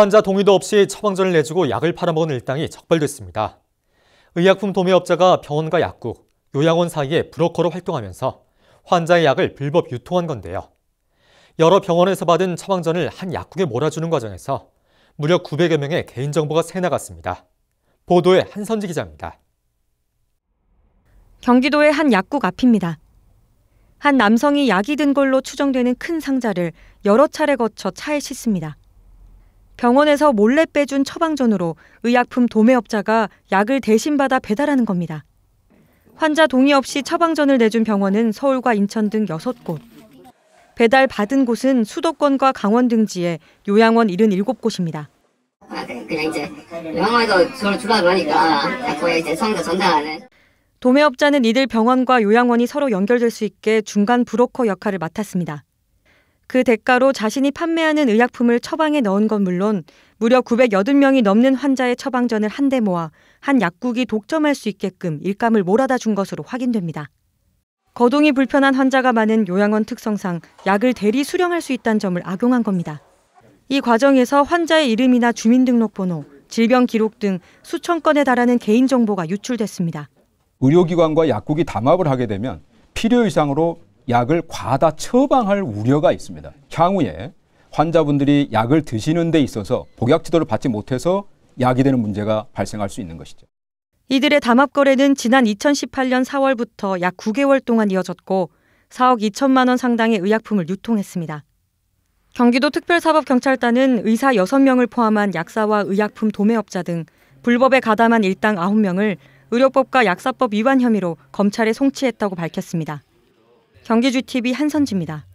환자 동의도 없이 처방전을 내주고 약을 팔아먹은 일당이 적발됐습니다. 의약품 도매업자가 병원과 약국, 요양원 사이에 브로커로 활동하면서 환자의 약을 불법 유통한 건데요. 여러 병원에서 받은 처방전을 한 약국에 몰아주는 과정에서 무려 900여 명의 개인정보가 새나갔습니다. 보도에 한선지 기자입니다. 경기도의 한 약국 앞입니다. 한 남성이 약이 든 걸로 추정되는 큰 상자를 여러 차례 거쳐 차에 싣습니다. 병원에서 몰래 빼준 처방전으로 의약품 도매업자가 약을 대신 받아 배달하는 겁니다. 환자 동의 없이 처방전을 내준 병원은 서울과 인천 등 6곳. 배달 받은 곳은 수도권과 강원 등지에 요양원 77곳입니다. 아, 네. 그냥 이제 요원에서 저를 주라고 하니까 거의 이제 성도 전달하는. 도매업자는 이들 병원과 요양원이 서로 연결될 수 있게 중간 브로커 역할을 맡았습니다. 그 대가로 자신이 판매하는 의약품을 처방에 넣은 건 물론 무려 980명이 넘는 환자의 처방전을 한데 모아 한 약국이 독점할 수 있게끔 일감을 몰아다 준 것으로 확인됩니다. 거동이 불편한 환자가 많은 요양원 특성상 약을 대리 수령할 수 있다는 점을 악용한 겁니다. 이 과정에서 환자의 이름이나 주민등록번호, 질병 기록 등 수천 건에 달하는 개인정보가 유출됐습니다. 의료기관과 약국이 담합을 하게 되면 필요 이상으로 약을 과다 처방할 우려가 있습니다. 향후에 환자분들이 약을 드시는 데 있어서 복약 지도를 받지 못해서 약이 되는 문제가 발생할 수 있는 것이죠. 이들의 담합 거래는 지난 2018년 4월부터 약 9개월 동안 이어졌고 4억 2천만 원 상당의 의약품을 유통했습니다. 경기도 특별사법경찰단은 의사 6명을 포함한 약사와 의약품 도매업자 등 불법에 가담한 일당 9명을 의료법과 약사법 위반 혐의로 검찰에 송치했다고 밝혔습니다. 경기주 TV 한선지입니다.